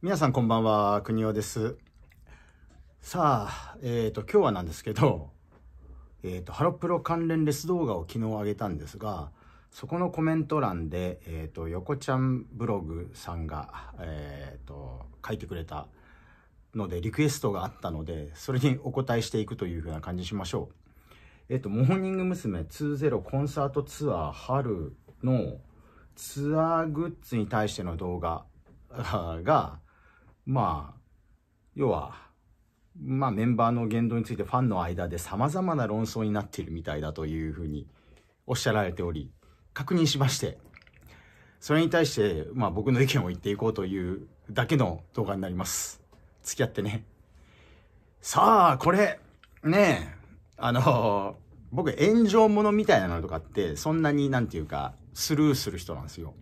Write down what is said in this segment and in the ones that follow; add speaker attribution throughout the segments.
Speaker 1: 皆さんこんばんは、国尾です。さあ、えっ、ー、と、今日はなんですけど、えっ、ー、と、ハロプロ関連レス動画を昨日上げたんですが、そこのコメント欄で、えっ、ー、と、横ちゃんブログさんが、えっ、と、書いてくれたので、リクエストがあったので、それにお答えしていくというふうな感じにしましょう。えっ、と、モーニング娘。20コンサートツアー春のツアーグッズに対しての動画が、まあ、要は、まあメンバーの言動についてファンの間で様々な論争になっているみたいだというふうにおっしゃられており、確認しまして、それに対して、まあ僕の意見を言っていこうというだけの動画になります。付き合ってね。さあ、これ、ねえ、あの、僕炎上者みたいなのとかって、そんなになんていうか、スルーする人なんですよ。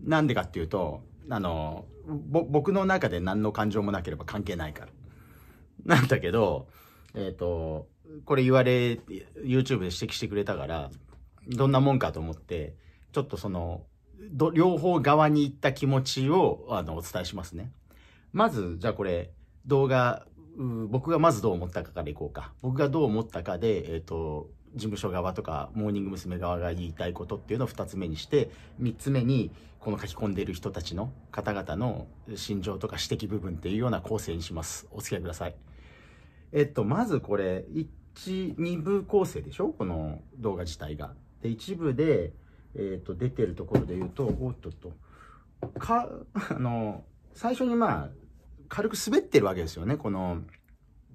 Speaker 1: なんでかっていうと、あの、僕の中で何の感情もなければ関係ないから。なんだけど、えっ、ー、と、これ言われ、YouTube で指摘してくれたから、どんなもんかと思って、ちょっとその、両方側に行った気持ちを、あの、お伝えしますね。まず、じゃあこれ、動画、僕がまずどう思ったかからいこうか。僕がどう思ったかで、えっ、ー、と、事務所側とかモーニング娘。側が言いたいことっていうのを2つ目にして3つ目にこの書き込んでいる人たちの方々の心情とか指摘部分っていうような構成にしますお付き合いくださいえっとまずこれ12部構成でしょこの動画自体がで一部で、えっと出てるところで言うとおっとっとかあの最初にまあ軽く滑ってるわけですよねこの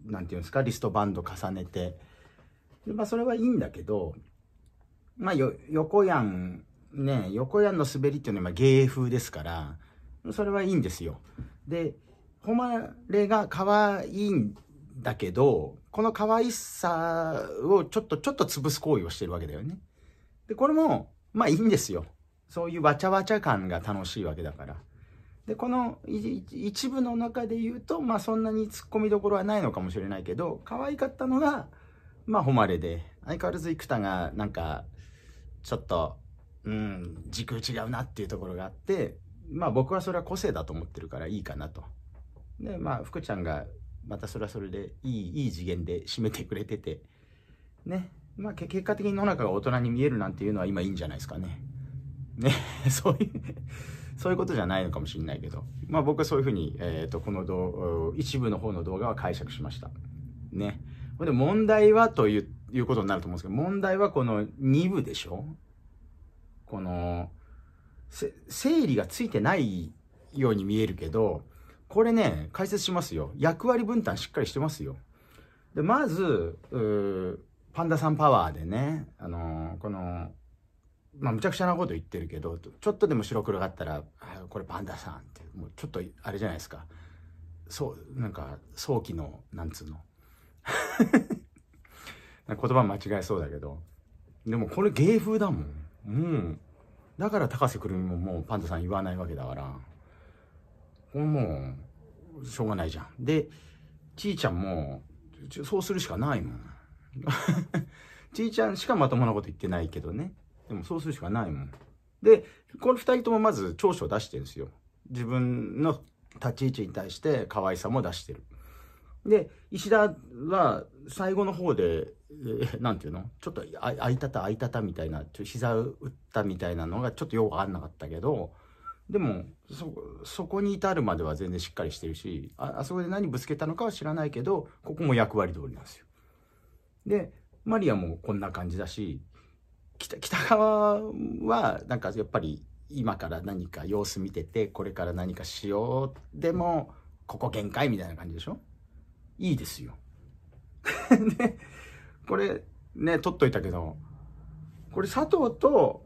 Speaker 1: 何ていうんですかリストバンド重ねてまあ、それはいいんだけど、まあ、よ、横やん、ね、横やんの滑りっていうのは芸風ですから、それはいいんですよ。で、誉れが可愛いんだけど、この可愛さをちょっと、ちょっと潰す行為をしてるわけだよね。で、これも、まあいいんですよ。そういうわちゃわちゃ感が楽しいわけだから。で、この一部の中で言うと、まあそんなに突っ込みどころはないのかもしれないけど、可愛かったのが、まあ、誉れで、相変わらず生田が、なんか、ちょっと、うん、時空違うなっていうところがあって、まあ僕はそれは個性だと思ってるからいいかなと。で、まあ福ちゃんが、またそれはそれでいい、いい次元で締めてくれてて、ね。まあ結果的に野中が大人に見えるなんていうのは今いいんじゃないですかね。ね、そういうそういうことじゃないのかもしれないけど、まあ僕はそういうふうに、えっ、ー、と、この動、一部の方の動画は解釈しました。ね。で、問題はといういうことになると思うんですけど、問題はこの2部でしょこの、整理がついてないように見えるけど、これね、解説しますよ。役割分担しっかりしてますよ。で、まず、パンダさんパワーでね、あのー、この、まあ、むちゃくちゃなこと言ってるけど、ちょっとでも白黒があったら、あこれパンダさんって、もうちょっとあれじゃないですか。そう、なんか、早期の、なんつうの、言葉間違えそうだけど。でもこれ芸風だもん。うん。だから高瀬くるみももうパンダさん言わないわけだから。これもう、しょうがないじゃん。で、ちいちゃんも、そうするしかないもん。ちいちゃんしかまともなこと言ってないけどね。でもそうするしかないもん。で、この二人ともまず長所を出してるんですよ。自分の立ち位置に対して可愛さも出してる。で、石田は最後の方で、なんていうのちょっとあ、あいたた、あいたたみたいな、ちょ膝打ったみたいなのがちょっとよくわかんなかったけど、でも、そ、そこに至るまでは全然しっかりしてるし、あ、あそこで何ぶつけたのかは知らないけど、ここも役割通りなんですよ。で、マリアもこんな感じだし、北、北側は、なんかやっぱり今から何か様子見てて、これから何かしよう。でも、ここ限界みたいな感じでしょいいですよ。で、これ、ね、取っといたけど、これ佐藤と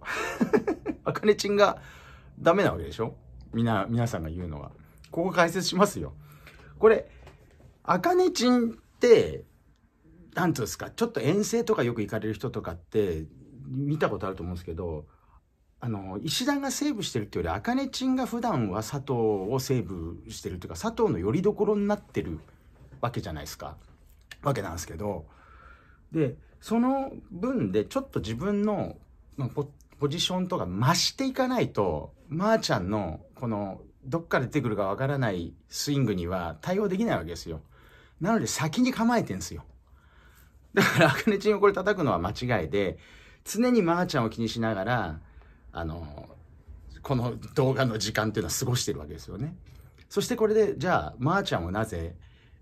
Speaker 1: あかねちんがダメなわけでしょみな、皆さんが言うのは。ここ解説しますよ。これ、あかねちんって、なんつうんですか、ちょっと遠征とかよく行かれる人とかって、見たことあると思うんですけど、あの、石段がセーブしてるっていうより、あかねちんが普段は佐藤をセーブしてるというか、佐藤の拠り所になってる。わけじゃないですか。わけなんですけど、で、その分でちょっと自分のポポジションとか増していかないと、まー、あ、ちゃんのこのどっから出てくるかわからないスイングには対応できないわけですよ。なので先に構えてんすよ。だから、アカネチンをこれ叩くのは間違いで、常にまーちゃんを気にしながら、あの、この動画の時間っていうのは過ごしてるわけですよね。そしてこれで、じゃあ、まーちゃんをなぜ、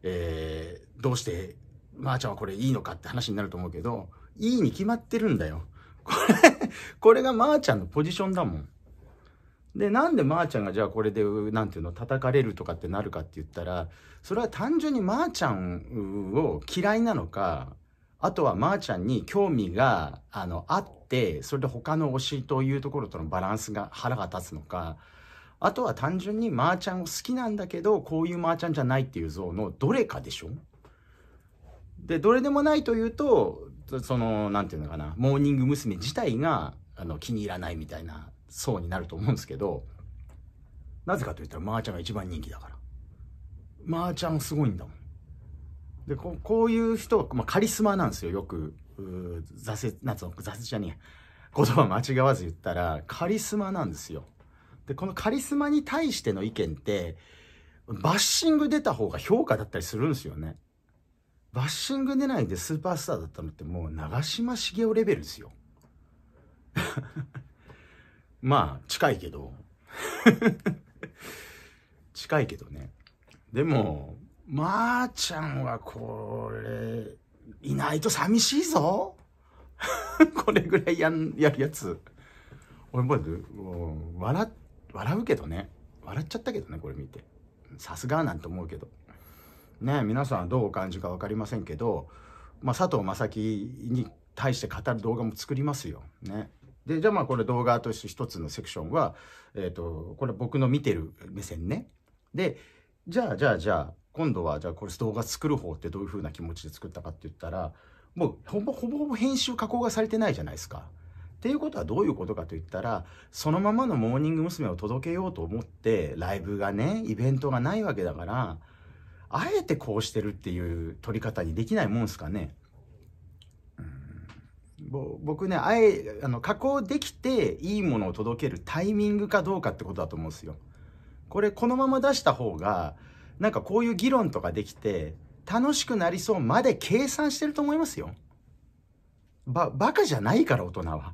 Speaker 1: えー、どうして、まー、あ、ちゃんはこれいいのかって話になると思うけど、いいに決まってるんだよ。これこれがまーちゃんのポジションだもん。で、なんでまーちゃんがじゃあこれで、なんていうの、叩かれるとかってなるかって言ったら、それは単純にまーちゃんを嫌いなのか、あとはまーちゃんに興味が、あの、あって、それで他の推しというところとのバランスが腹が立つのか、あとは単純にゃんを好きなんだけど、こういうちゃんじゃないっていう像のどれかでしょで、どれでもないというと、その、なんていうのかな、モーニング娘。自体が、あの、気に入らないみたいな層になると思うんですけど、なぜかといったら、ちゃんが一番人気だから。ゃんすごいんだもん。で、ここういう人、まあ、カリスマなんですよ、よく。挫折、なんつうの、挫折じゃねえ。言葉間違わず言ったら、カリスマなんですよ。で、このカリスマに対しての意見って、バッシング出た方が評価だったりするんですよね。バッシング出ないでスーパースターだったのってもう長嶋茂雄レベルですよ。まあ、近いけど。近いけどね。でも、まー、あ、ちゃんはこれ、いないと寂しいぞ。これぐらいやんやるやつ。俺もう、笑って笑うけどね笑っちゃったけどねこれ見てさすがなんて思うけどね皆さんはどうお感じか分かりませんけど、まあ、佐藤正樹に対して語る動画も作りますよ。ね、でじゃあまあこれ動画として一つのセクションは、えーと、これ僕の見てる目線ね。でじゃあじゃあじゃあ今度はじゃあこれ動画作る方ってどういう風な気持ちで作ったかって言ったらもうほぼほぼほぼ編集加工がされてないじゃないですか。ていうことはどういうことかといったら、そのままのモーニング娘。を届けようと思って、ライブがね、イベントがないわけだから、あえてこうしてるっていう取り方にできないもんすかね。僕ね、あえ、あの、加工できていいものを届けるタイミングかどうかってことだと思うんですよ。これ、このまま出した方が、なんかこういう議論とかできて、楽しくなりそうまで計算してると思いますよ。ば、バカじゃないから大人は。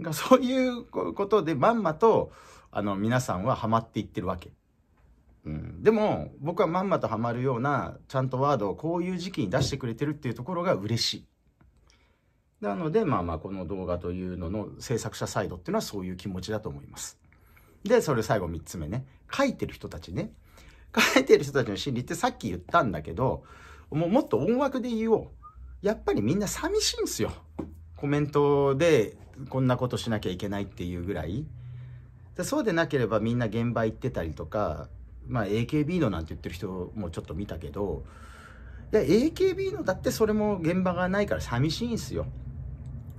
Speaker 1: がそういうことでまんまとあの皆さんはハマっていってるわけ。うん、でも僕はまんまとハマるようなちゃんとワードをこういう時期に出してくれてるっていうところが嬉しい。なのでまあまあこの動画というのの制作者サイドっていうのはそういう気持ちだと思います。でそれ最後3つ目ね書いてる人たちね書いてる人たちの心理ってさっき言ったんだけどもうもっと音楽で言おうやっぱりみんな寂しいんすよコメントでこんなことしなきゃいけないっていうぐらいそうでなければみんな現場行ってたりとか、まあ、AKB のなんて言ってる人もちょっと見たけどいや AKB のだってそれも現場がないから寂しいんすよ。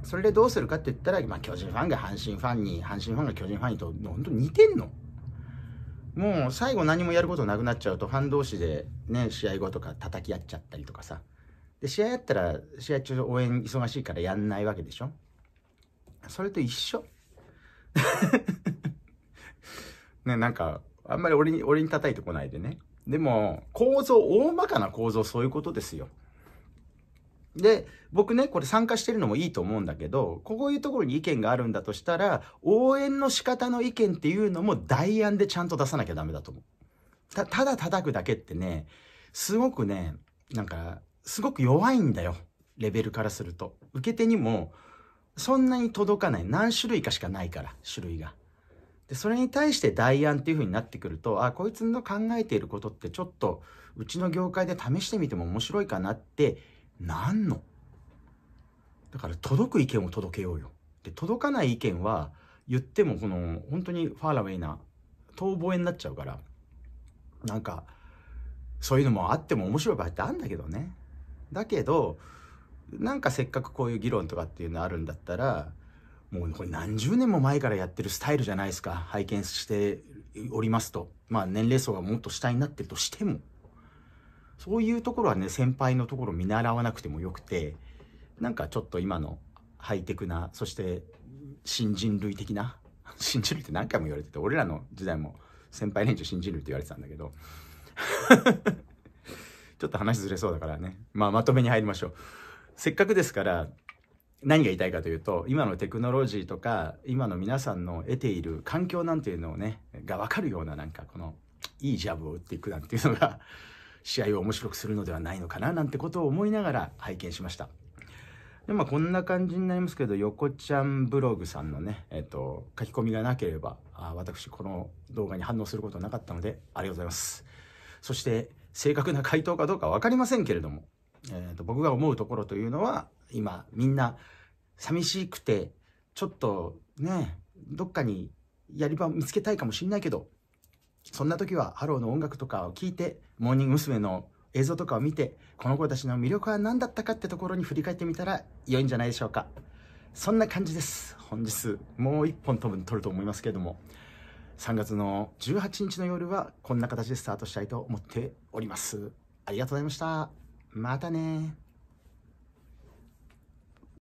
Speaker 1: それでどうするかって言ったら、まあ、巨人ファンが阪神ファンに阪神ファンが巨人ファンにと本当似てんの。もう最後何もやることなくなっちゃうとファン同士でね試合後とか叩き合っちゃったりとかさ。で試合やったら試合中応援忙しいからやんないわけでしょそれと一緒 ねなんかあんまり俺に俺に叩いてこないでねでも構造大まかな構造そういうことですよで僕ねこれ参加してるのもいいと思うんだけどこういうところに意見があるんだとしたら応援の仕方の意見っていうのも代案でちゃんと出さなきゃダメだと思うたただ叩くだけってねすごくねなんかすごく弱いんだよ。レベルからすると。受け手にも、そんなに届かない。何種類かしかないから、種類が。で、それに対して代案っていう風になってくると、あ、こいつの考えていることってちょっと、うちの業界で試してみても面白いかなって、なんの。だから届く意見を届けようよ。で、届かない意見は、言ってもこの、本当にファーラウェイな、遠吠えになっちゃうから、なんか、そういうのもあっても面白い場合ってあるんだけどね。だけどなんかせっかくこういう議論とかっていうのあるんだったらもうこれ何十年も前からやってるスタイルじゃないですか拝見しておりますとまあ年齢層がもっと下になってるとしてもそういうところはね先輩のところ見習わなくてもよくてなんかちょっと今のハイテクなそして新人類的な新人類って何回も言われてて俺らの時代も先輩連中新人類って言われてたんだけどちょっと話ずれそうだからね。まあ、まとめに入りましょう。せっかくですから、何が言いたいかというと今のテクノロジーとか今の皆さんの得ている環境なんていうのをねが分かるようななんかこのいいジャブを打っていくなんていうのが 試合を面白くするのではないのかななんてことを思いながら拝見しましたでまあこんな感じになりますけど横ちゃんブログさんのね、えっと、書き込みがなければあ私この動画に反応することなかったのでありがとうございますそして正確な回答かどうか分かりませんけれども、えー、と僕が思うところというのは今みんな寂しくてちょっとねどっかにやり場を見つけたいかもしんないけどそんな時はハローの音楽とかを聴いてモーニング娘。の映像とかを見てこの子たちの魅力は何だったかってところに振り返ってみたら良いんじゃないでしょうかそんな感じです本日もう一本多分撮ると思いますけれども3月の18日の夜はこんな形でスタートしたいと思っております。ありがとうございました。またね